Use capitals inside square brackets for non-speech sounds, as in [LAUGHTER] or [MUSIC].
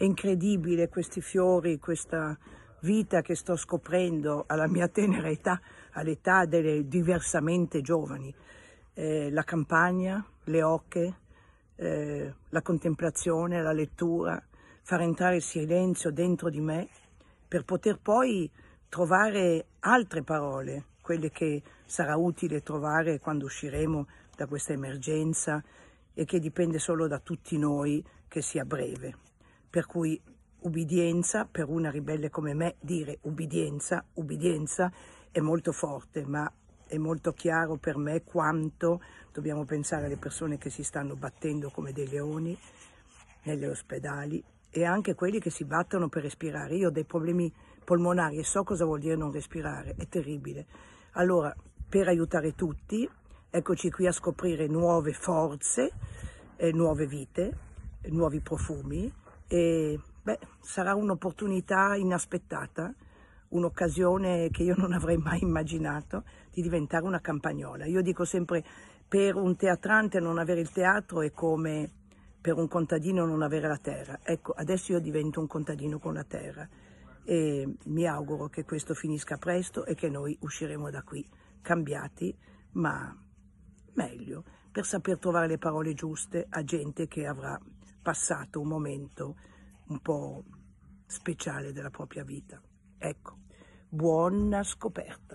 È incredibile questi fiori, questa vita che sto scoprendo alla mia [LAUGHS] tenera età, all'età delle diversamente giovani. Eh, la campagna, le ocche, eh, la contemplazione, la lettura, far entrare il silenzio dentro di me per poter poi trovare altre parole, quelle che sarà utile trovare quando usciremo da questa emergenza e che dipende solo da tutti noi che sia breve per cui ubbidienza, per una ribelle come me dire ubbidienza, ubbidienza è molto forte, ma è molto chiaro per me quanto dobbiamo pensare alle persone che si stanno battendo come dei leoni negli ospedali e anche quelli che si battono per respirare. Io ho dei problemi polmonari e so cosa vuol dire non respirare, è terribile. Allora, per aiutare tutti, eccoci qui a scoprire nuove forze, eh, nuove vite, nuovi profumi e beh, sarà un'opportunità inaspettata, un'occasione che io non avrei mai immaginato di diventare una campagnola. Io dico sempre per un teatrante non avere il teatro è come per un contadino non avere la terra. Ecco, adesso io divento un contadino con la terra e mi auguro che questo finisca presto e che noi usciremo da qui cambiati, ma meglio, per saper trovare le parole giuste a gente che avrà passato un momento un po' speciale della propria vita. Ecco, buona scoperta!